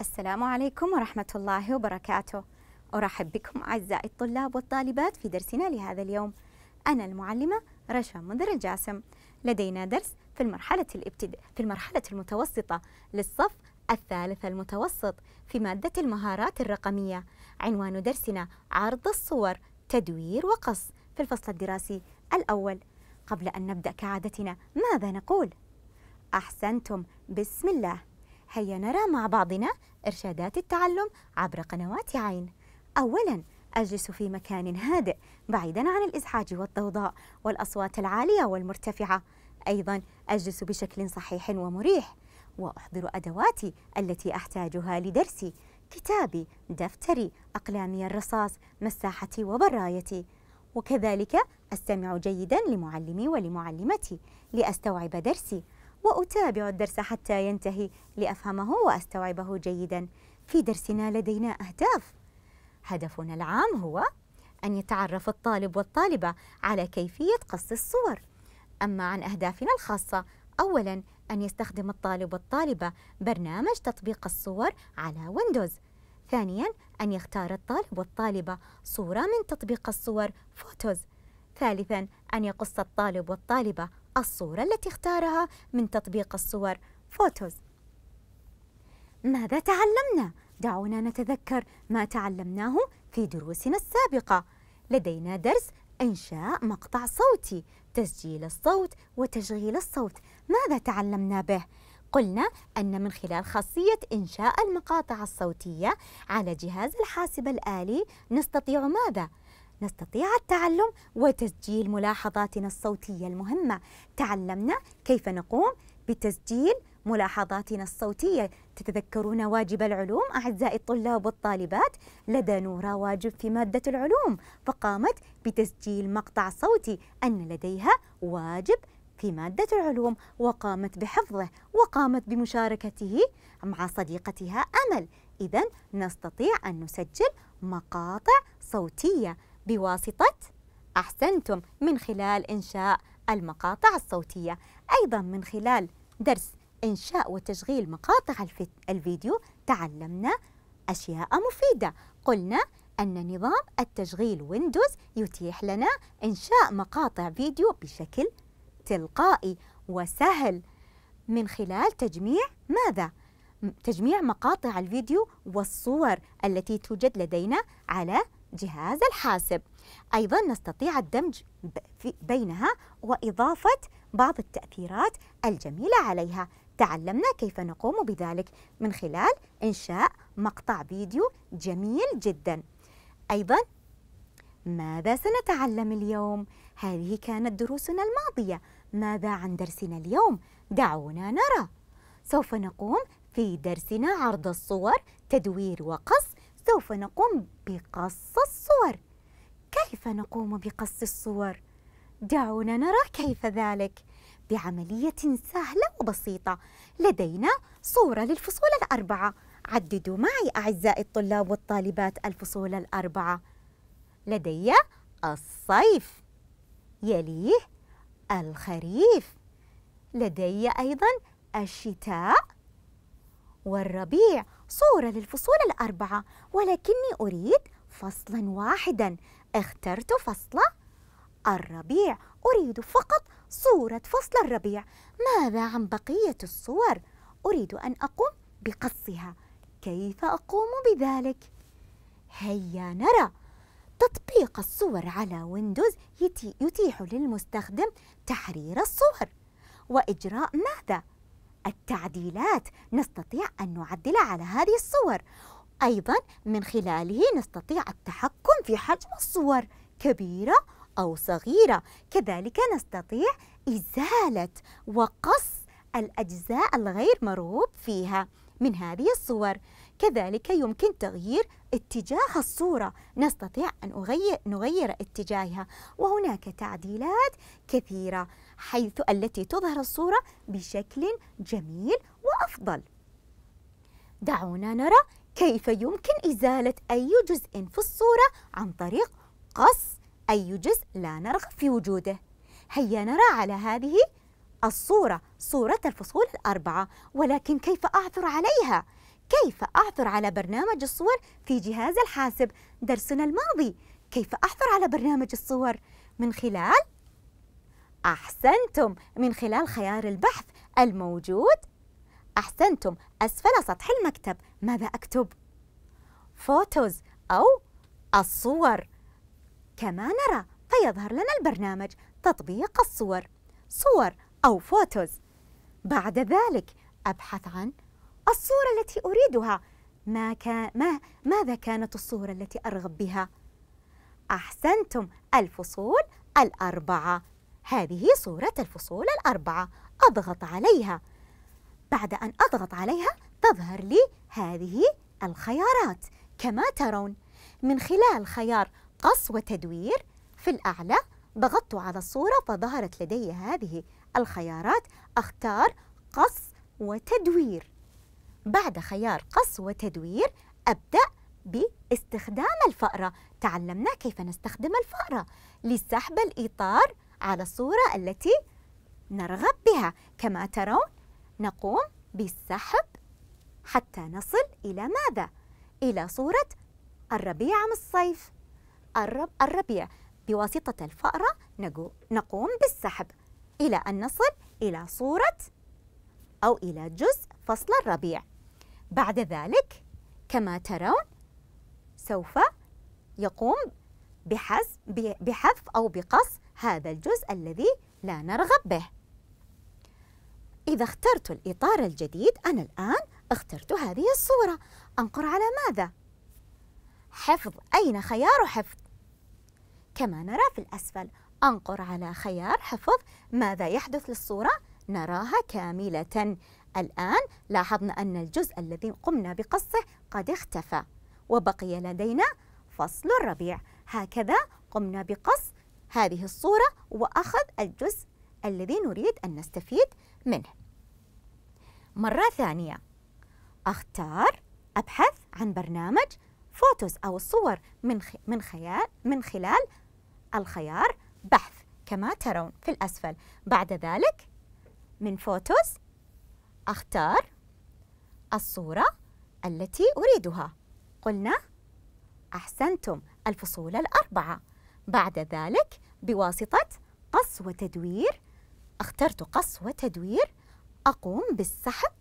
السلام عليكم ورحمة الله وبركاته أرحب بكم أعزائي الطلاب والطالبات في درسنا لهذا اليوم أنا المعلمة رشا منذر الجاسم لدينا درس في المرحلة الابتد... في المرحلة المتوسطة للصف الثالث المتوسط في مادة المهارات الرقمية عنوان درسنا عرض الصور تدوير وقص في الفصل الدراسي الأول قبل أن نبدأ كعادتنا ماذا نقول؟ أحسنتم بسم الله هيا نرى مع بعضنا إرشادات التعلم عبر قنوات عين أولاً أجلس في مكان هادئ بعيداً عن الإزعاج والضوضاء والأصوات العالية والمرتفعة أيضاً أجلس بشكل صحيح ومريح وأحضر أدواتي التي أحتاجها لدرسي كتابي، دفتري، أقلامي الرصاص، مساحتي وبرايتي وكذلك أستمع جيداً لمعلمي ولمعلمتي لأستوعب درسي وأتابع الدرس حتى ينتهي لأفهمه وأستوعبه جيدا في درسنا لدينا أهداف هدفنا العام هو أن يتعرف الطالب والطالبة على كيفية قص الصور أما عن أهدافنا الخاصة أولا أن يستخدم الطالب والطالبة برنامج تطبيق الصور على ويندوز ثانيا أن يختار الطالب والطالبة صورة من تطبيق الصور فوتوز ثالثا أن يقص الطالب والطالبة الصورة التي اختارها من تطبيق الصور فوتوز ماذا تعلمنا؟ دعونا نتذكر ما تعلمناه في دروسنا السابقة لدينا درس إنشاء مقطع صوتي تسجيل الصوت وتشغيل الصوت ماذا تعلمنا به؟ قلنا أن من خلال خاصية إنشاء المقاطع الصوتية على جهاز الحاسب الآلي نستطيع ماذا؟ نستطيع التعلم وتسجيل ملاحظاتنا الصوتية المهمة تعلمنا كيف نقوم بتسجيل ملاحظاتنا الصوتية تتذكرون واجب العلوم أعزائي الطلاب والطالبات لدى نورا واجب في مادة العلوم فقامت بتسجيل مقطع صوتي أن لديها واجب في مادة العلوم وقامت بحفظه وقامت بمشاركته مع صديقتها أمل إذا نستطيع أن نسجل مقاطع صوتية بواسطة أحسنتم من خلال إنشاء المقاطع الصوتية أيضا من خلال درس إنشاء وتشغيل مقاطع الفيديو تعلمنا أشياء مفيدة قلنا أن نظام التشغيل ويندوز يتيح لنا إنشاء مقاطع فيديو بشكل تلقائي وسهل من خلال تجميع ماذا؟ تجميع مقاطع الفيديو والصور التي توجد لدينا على جهاز الحاسب أيضا نستطيع الدمج بينها وإضافة بعض التأثيرات الجميلة عليها تعلمنا كيف نقوم بذلك من خلال إنشاء مقطع فيديو جميل جدا أيضا ماذا سنتعلم اليوم؟ هذه كانت دروسنا الماضية ماذا عن درسنا اليوم؟ دعونا نرى سوف نقوم في درسنا عرض الصور تدوير وقص سوف نقوم بقص الصور كيف نقوم بقص الصور دعونا نرى كيف ذلك بعملية سهلة وبسيطة لدينا صورة للفصول الأربعة عددوا معي أعزائي الطلاب والطالبات الفصول الأربعة لدي الصيف يليه الخريف لدي أيضا الشتاء والربيع صورة للفصول الأربعة ولكني أريد فصلا واحدا اخترت فصل الربيع أريد فقط صورة فصل الربيع ماذا عن بقية الصور؟ أريد أن أقوم بقصها كيف أقوم بذلك؟ هيا نرى تطبيق الصور على ويندوز يتيح للمستخدم تحرير الصور وإجراء ماذا؟ التعديلات نستطيع أن نعدل على هذه الصور أيضا من خلاله نستطيع التحكم في حجم الصور كبيرة أو صغيرة كذلك نستطيع إزالة وقص الأجزاء الغير مرغوب فيها من هذه الصور كذلك يمكن تغيير اتجاه الصورة نستطيع أن أغير نغير اتجاهها وهناك تعديلات كثيرة حيث التي تظهر الصورة بشكل جميل وأفضل دعونا نرى كيف يمكن إزالة أي جزء في الصورة عن طريق قص أي جزء لا نرغب في وجوده هيا نرى على هذه الصورة صورة الفصول الأربعة ولكن كيف أعثر عليها؟ كيف أعثر على برنامج الصور في جهاز الحاسب درسنا الماضي كيف أعثر على برنامج الصور من خلال أحسنتم من خلال خيار البحث الموجود أحسنتم أسفل سطح المكتب ماذا أكتب؟ فوتوز أو الصور كما نرى فيظهر لنا البرنامج تطبيق الصور صور أو فوتوز بعد ذلك أبحث عن الصورة التي أريدها ما كان ما ماذا كانت الصورة التي أرغب بها؟ أحسنتم الفصول الأربعة هذه صورة الفصول الأربعة أضغط عليها بعد أن أضغط عليها تظهر لي هذه الخيارات كما ترون من خلال خيار قص وتدوير في الأعلى ضغطت على الصورة فظهرت لدي هذه الخيارات أختار قص وتدوير بعد خيار قص وتدوير أبدأ باستخدام الفأرة تعلمنا كيف نستخدم الفأرة لسحب الإطار على الصورة التي نرغب بها كما ترون نقوم بالسحب حتى نصل إلى ماذا؟ إلى صورة الربيع عام الصيف الرب الربيع بواسطة الفأرة نقوم بالسحب إلى أن نصل إلى صورة أو إلى جزء فصل الربيع بعد ذلك كما ترون سوف يقوم بحذف أو بقص هذا الجزء الذي لا نرغب به إذا اخترت الإطار الجديد أنا الآن اخترت هذه الصورة أنقر على ماذا؟ حفظ أين خيار حفظ؟ كما نرى في الأسفل أنقر على خيار حفظ ماذا يحدث للصورة؟ نراها كاملة الآن لاحظنا أن الجزء الذي قمنا بقصه قد اختفى وبقي لدينا فصل الربيع هكذا قمنا بقص هذه الصورة وأخذ الجزء الذي نريد أن نستفيد منه مرة ثانية أختار أبحث عن برنامج فوتوز أو الصور من من خيال من خلال الخيار بحث كما ترون في الأسفل بعد ذلك من فوتوز أختار الصورة التي أريدها قلنا أحسنتم الفصول الأربعة بعد ذلك بواسطة قص وتدوير اخترت قص وتدوير أقوم بالسحب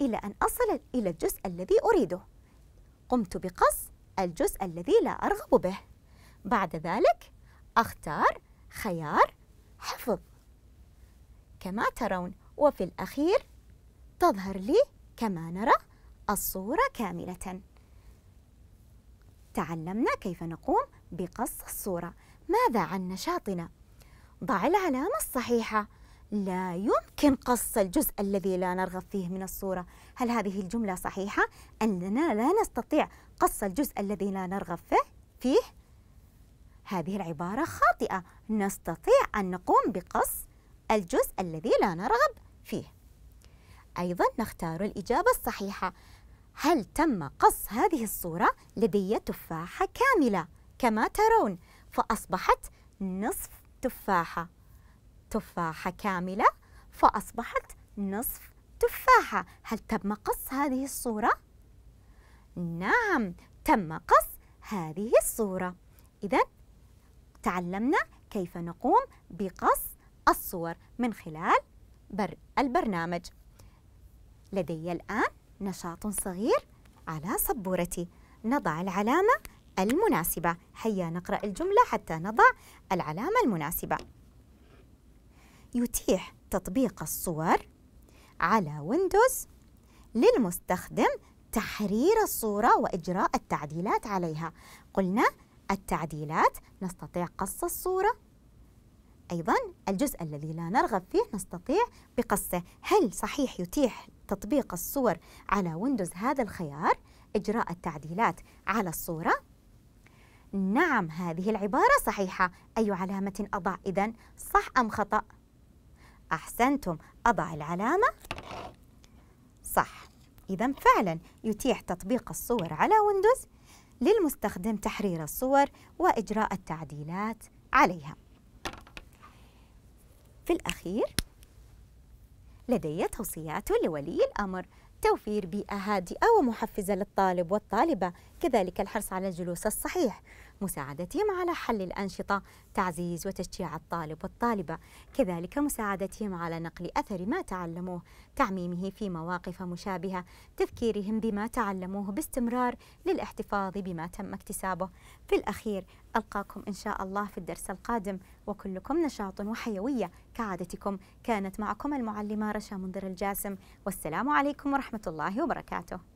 إلى أن أصل إلى الجزء الذي أريده قمت بقص الجزء الذي لا أرغب به بعد ذلك أختار خيار حفظ كما ترون وفي الأخير تظهر لي كما نرى الصورة كاملة تعلمنا كيف نقوم بقص الصورة ماذا عن نشاطنا؟ ضع العلامة الصحيحة لا يمكن قص الجزء الذي لا نرغب فيه من الصورة هل هذه الجملة صحيحة؟ أننا لا نستطيع قص الجزء الذي لا نرغب فيه؟ هذه العبارة خاطئة نستطيع أن نقوم بقص الجزء الذي لا نرغب فيه أيضا نختار الإجابة الصحيحة هل تم قص هذه الصورة لدي تفاحة كاملة كما ترون فأصبحت نصف تفاحة تفاحة كاملة فأصبحت نصف تفاحة هل تم قص هذه الصورة؟ نعم تم قص هذه الصورة إذا تعلمنا كيف نقوم بقص الصور من خلال البرنامج لدي الآن نشاط صغير على صبورتي نضع العلامة المناسبة هيا نقرأ الجملة حتى نضع العلامة المناسبة يتيح تطبيق الصور على ويندوز للمستخدم تحرير الصورة وإجراء التعديلات عليها قلنا التعديلات نستطيع قص الصورة أيضا الجزء الذي لا نرغب فيه نستطيع بقصه هل صحيح يتيح تطبيق الصور على ويندوز هذا الخيار إجراء التعديلات على الصورة نعم هذه العبارة صحيحة أي علامة أضع إذا صح أم خطأ؟ أحسنتم أضع العلامة صح إذا فعلا يتيح تطبيق الصور على ويندوز للمستخدم تحرير الصور وإجراء التعديلات عليها في الأخير لدي توصيات لولي الأمر توفير بيئة هادئة ومحفزة للطالب والطالبة كذلك الحرص على الجلوس الصحيح مساعدتهم على حل الأنشطة تعزيز وتشجيع الطالب والطالبة كذلك مساعدتهم على نقل أثر ما تعلموه تعميمه في مواقف مشابهة تذكيرهم بما تعلموه باستمرار للاحتفاظ بما تم اكتسابه في الأخير ألقاكم إن شاء الله في الدرس القادم وكلكم نشاط وحيوية كعادتكم كانت معكم المعلمة رشا منذر الجاسم والسلام عليكم ورحمة الله وبركاته